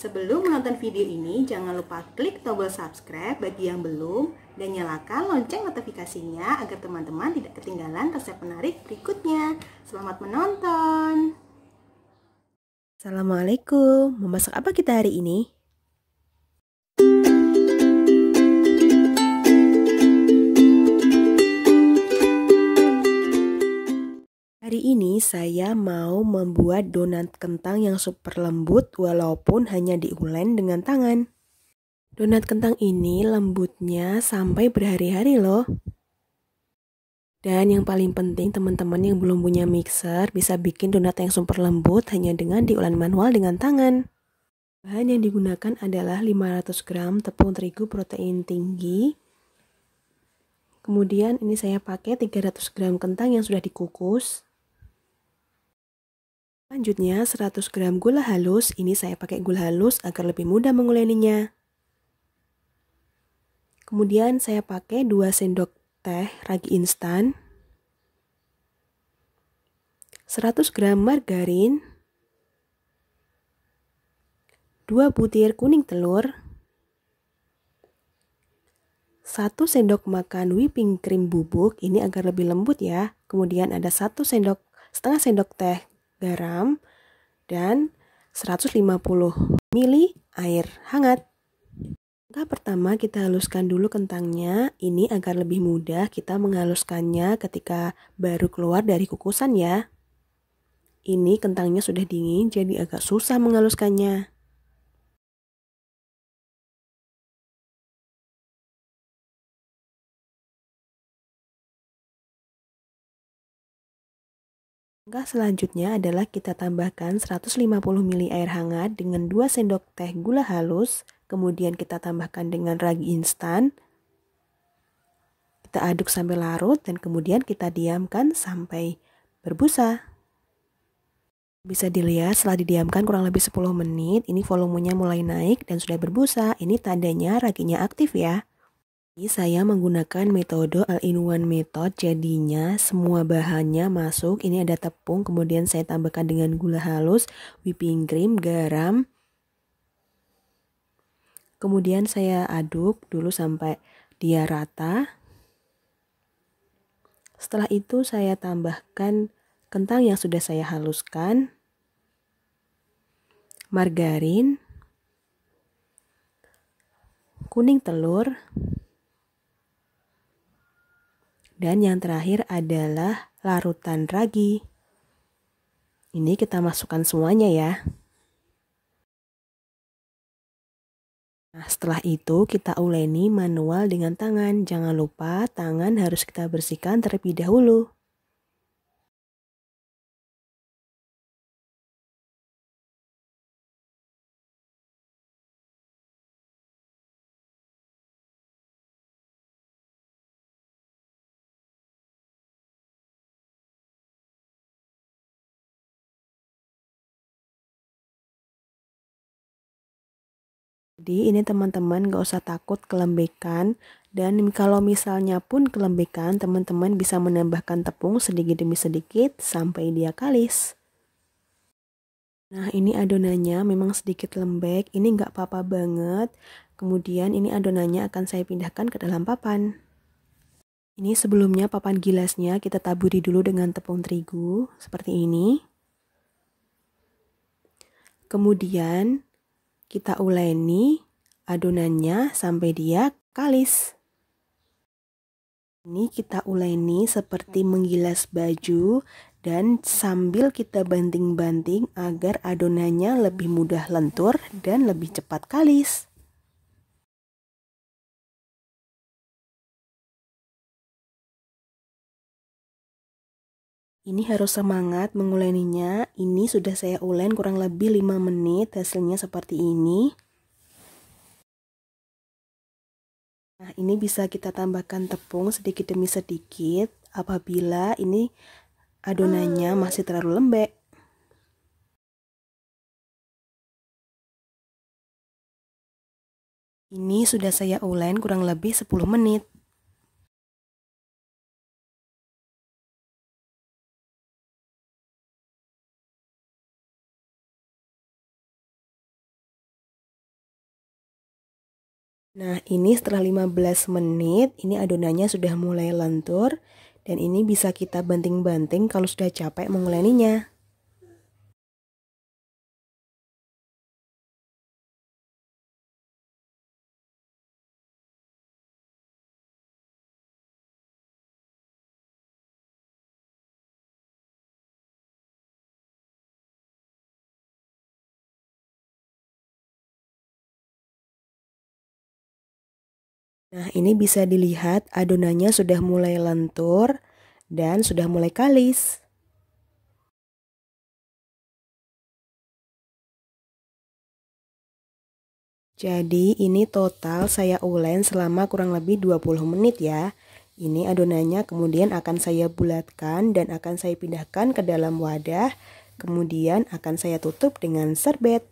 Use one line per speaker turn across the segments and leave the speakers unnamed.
Sebelum menonton video ini, jangan lupa
klik tombol subscribe bagi yang belum dan nyalakan lonceng notifikasinya agar teman-teman
tidak ketinggalan resep menarik berikutnya. Selamat menonton! Assalamualaikum, memasak apa kita hari ini? Hari ini saya mau membuat donat kentang yang super lembut walaupun hanya diulen dengan tangan. Donat kentang ini lembutnya sampai berhari-hari loh. Dan yang paling penting teman-teman yang belum punya mixer bisa bikin donat yang super lembut hanya dengan diulen manual dengan tangan. Bahan yang digunakan adalah 500 gram tepung terigu protein tinggi, Kemudian ini saya pakai 300 gram kentang yang sudah dikukus. Selanjutnya 100 gram gula halus, ini saya pakai gula halus agar lebih mudah menguleninya. Kemudian saya pakai 2 sendok teh ragi instan, 100 gram margarin, 2 butir kuning telur, 1 sendok makan whipping cream bubuk, ini agar lebih lembut ya. Kemudian ada 1 sendok setengah sendok teh garam, dan 150 ml air hangat. Langkah pertama kita haluskan dulu kentangnya, ini agar lebih mudah kita menghaluskannya
ketika baru keluar dari kukusan ya. Ini kentangnya sudah dingin
jadi agak susah menghaluskannya. Langkah selanjutnya adalah kita tambahkan
150 ml air hangat dengan 2 sendok teh gula halus, kemudian kita
tambahkan dengan ragi instan. Kita aduk sampai larut dan kemudian kita diamkan sampai berbusa. Bisa dilihat setelah didiamkan kurang lebih 10 menit, ini volumenya mulai naik dan sudah berbusa. Ini tandanya raginya aktif ya. Ini saya menggunakan metode all-in-one method jadinya semua bahannya masuk ini ada tepung kemudian saya tambahkan dengan gula halus whipping cream garam kemudian saya aduk dulu sampai dia rata setelah itu saya tambahkan kentang yang sudah saya haluskan margarin kuning telur dan yang terakhir
adalah larutan ragi. Ini kita masukkan semuanya ya. Nah, setelah itu kita uleni manual dengan tangan. Jangan lupa tangan harus kita bersihkan terlebih
dahulu. Jadi ini teman-teman gak
usah takut kelembekan dan kalau misalnya pun kelembekan teman-teman bisa
menambahkan tepung sedikit demi sedikit sampai dia kalis. Nah ini adonannya memang sedikit lembek, ini nggak apa-apa banget. Kemudian ini adonannya akan saya pindahkan ke dalam papan. Ini sebelumnya papan gilasnya kita taburi dulu dengan tepung terigu seperti ini. Kemudian kita uleni adonannya sampai dia kalis. Ini kita uleni seperti menggilas baju dan sambil kita banting-banting agar
adonannya lebih mudah lentur dan lebih cepat kalis. Ini harus semangat menguleninya. Ini sudah saya ulen
kurang lebih 5 menit. Hasilnya seperti ini. Nah, ini bisa kita tambahkan tepung sedikit demi sedikit
apabila ini adonannya ah. masih terlalu lembek. Ini sudah saya ulen kurang lebih 10 menit. Nah, ini setelah 15 menit, ini adonannya sudah mulai lentur dan ini bisa kita banting-banting kalau sudah capek menguleninya. Nah, ini bisa dilihat adonannya sudah mulai lentur dan sudah mulai kalis. Jadi ini total
saya ulen selama kurang lebih 20 menit ya. Ini adonannya kemudian akan
saya bulatkan dan akan saya pindahkan ke dalam wadah. Kemudian akan saya
tutup dengan serbet.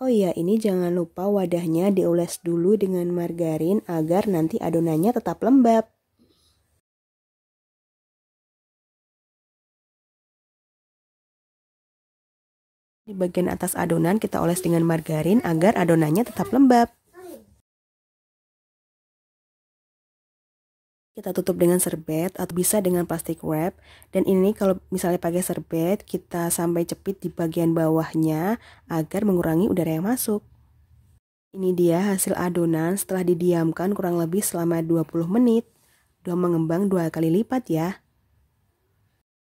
Oh iya, ini jangan lupa wadahnya dioles dulu dengan margarin agar nanti adonannya tetap lembab. Di bagian atas adonan kita oles dengan margarin agar adonannya tetap lembab.
kita tutup dengan serbet atau bisa dengan plastik wrap. Dan ini kalau misalnya pakai serbet, kita sampai cepit di bagian
bawahnya agar mengurangi udara yang masuk. Ini dia hasil adonan setelah didiamkan kurang lebih selama 20 menit. sudah mengembang dua kali lipat ya.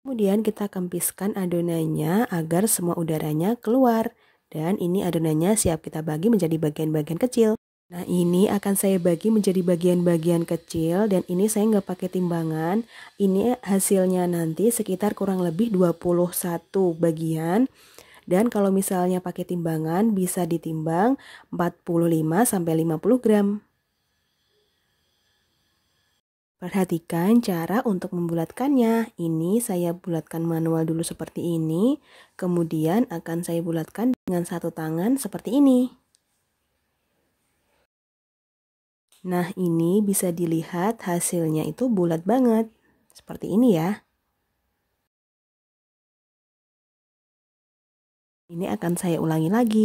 Kemudian kita kempiskan adonannya agar semua udaranya keluar. Dan ini adonannya siap kita bagi menjadi bagian-bagian kecil. Nah ini akan saya bagi menjadi bagian-bagian kecil dan ini saya nggak pakai timbangan. Ini hasilnya nanti sekitar kurang lebih 21 bagian. Dan kalau misalnya pakai timbangan bisa ditimbang 45 50 gram. Perhatikan cara untuk membulatkannya. Ini saya bulatkan manual dulu seperti ini, kemudian akan saya bulatkan dengan satu tangan seperti ini.
Nah, ini bisa dilihat hasilnya itu bulat banget. Seperti
ini ya. Ini akan saya ulangi lagi.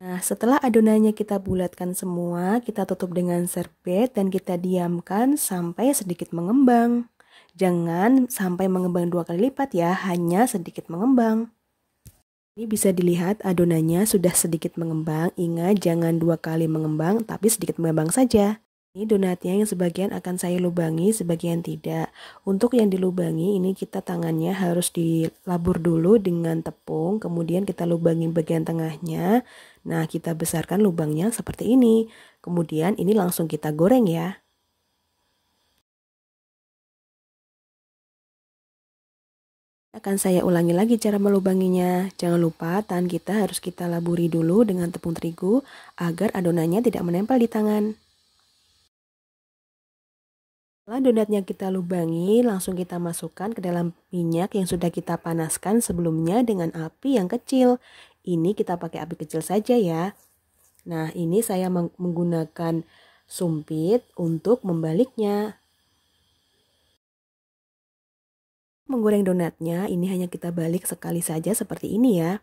Nah, setelah adonannya kita
bulatkan semua, kita tutup dengan serbet dan kita diamkan sampai sedikit
mengembang. Jangan sampai mengembang dua kali lipat ya, hanya sedikit mengembang. Ini bisa dilihat adonannya sudah sedikit mengembang. Ingat jangan dua kali mengembang, tapi sedikit mengembang saja. Ini donatnya yang sebagian akan saya lubangi, sebagian tidak. Untuk yang dilubangi ini kita tangannya harus dilabur dulu dengan tepung, kemudian kita lubangi bagian tengahnya. Nah, kita besarkan lubangnya seperti
ini. Kemudian ini langsung kita goreng ya. Akan saya ulangi lagi cara melubanginya.
Jangan lupa tangan kita harus kita laburi dulu dengan tepung terigu agar adonannya tidak menempel di tangan.
Setelah donatnya kita lubangi, langsung kita masukkan ke dalam minyak yang sudah kita panaskan sebelumnya dengan api yang kecil. Ini kita pakai api kecil saja ya. Nah, ini saya menggunakan sumpit untuk membaliknya.
Menggoreng donatnya, ini hanya kita balik sekali saja seperti ini ya.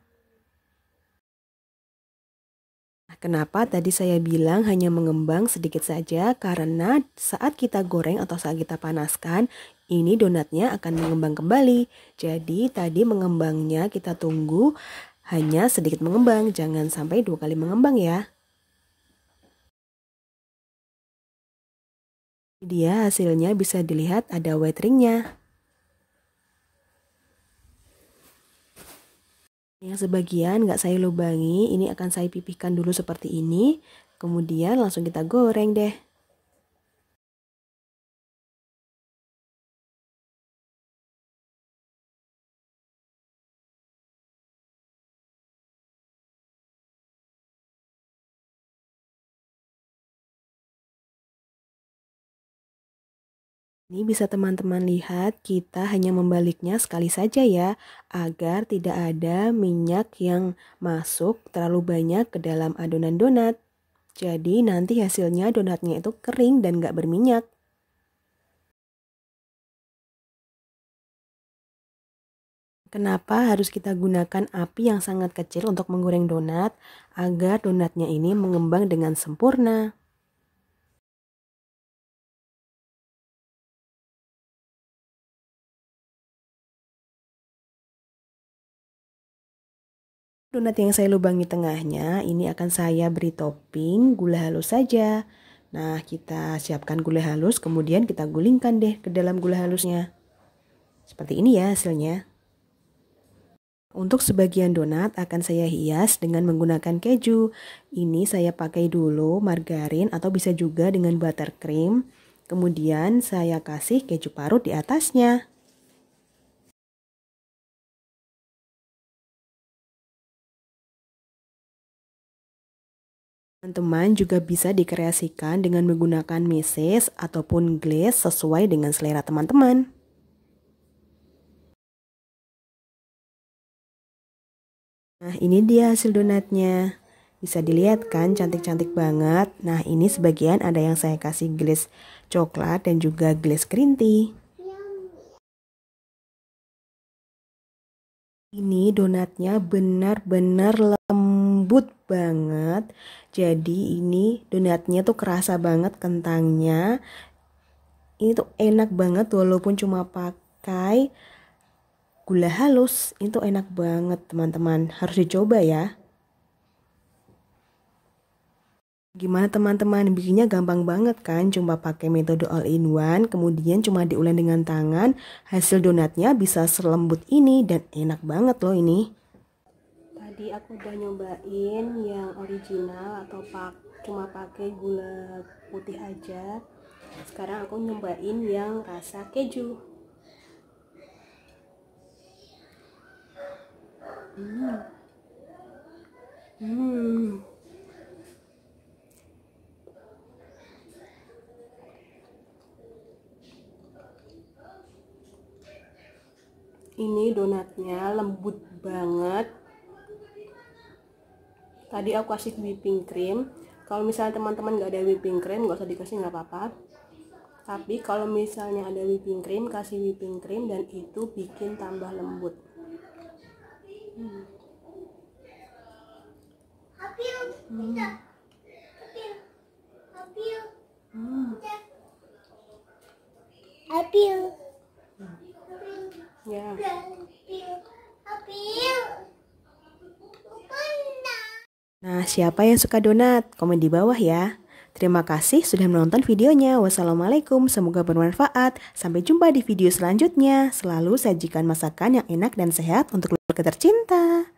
Nah, kenapa tadi saya
bilang hanya mengembang sedikit saja? Karena saat kita goreng atau saat kita panaskan, ini donatnya akan mengembang kembali. Jadi tadi mengembangnya kita
tunggu hanya sedikit mengembang, jangan sampai dua kali mengembang ya. Dia hasilnya bisa dilihat ada ringnya. Yang sebagian nggak saya lubangi, ini akan saya pipihkan dulu seperti ini.
Kemudian langsung kita goreng deh. Ini bisa
teman-teman lihat, kita hanya membaliknya sekali saja ya, agar tidak
ada minyak yang masuk terlalu banyak ke dalam adonan donat.
Jadi nanti hasilnya donatnya itu kering dan nggak berminyak. Kenapa harus kita gunakan api yang sangat kecil untuk menggoreng donat agar donatnya ini mengembang dengan
sempurna? Donat yang saya lubangi tengahnya ini akan saya beri topping
gula halus saja. Nah, kita siapkan gula halus, kemudian kita gulingkan deh ke dalam gula halusnya. Seperti ini ya hasilnya. Untuk sebagian donat akan saya hias dengan menggunakan keju. Ini saya pakai dulu
margarin atau bisa juga dengan buttercream. Kemudian saya kasih keju
parut di atasnya. Teman-teman
juga bisa dikreasikan dengan menggunakan meses ataupun glaze sesuai dengan selera teman-teman. Nah ini dia hasil donatnya. Bisa dilihat kan cantik-cantik banget. Nah ini sebagian ada yang saya kasih glaze coklat dan juga glaze green tea. Ini donatnya benar-benar lembut lembut banget. Jadi ini
donatnya tuh kerasa banget kentangnya. Ini tuh enak banget walaupun cuma pakai gula halus. Ini tuh enak banget teman-teman. Harus dicoba ya. Gimana teman-teman, bikinnya gampang banget kan? Cuma pakai metode all in one, kemudian cuma diulen dengan tangan. Hasil donatnya bisa selembut ini dan enak banget loh ini jadi aku udah nyobain yang original atau pak cuma pakai gula putih aja sekarang aku nyobain yang rasa keju
hmm hmm
ini donatnya lembut banget tadi aku kasih whipping cream kalau misalnya teman-teman gak ada whipping cream gak usah dikasih gak apa-apa tapi kalau misalnya ada whipping cream kasih whipping cream dan itu bikin tambah lembut hmm. Hmm. Hmm. Hmm. siapa yang suka donat? Komen di bawah ya. Terima kasih sudah menonton videonya. Wassalamualaikum, semoga bermanfaat. Sampai
jumpa di video selanjutnya. Selalu sajikan masakan yang enak dan sehat untuk keluarga tercinta.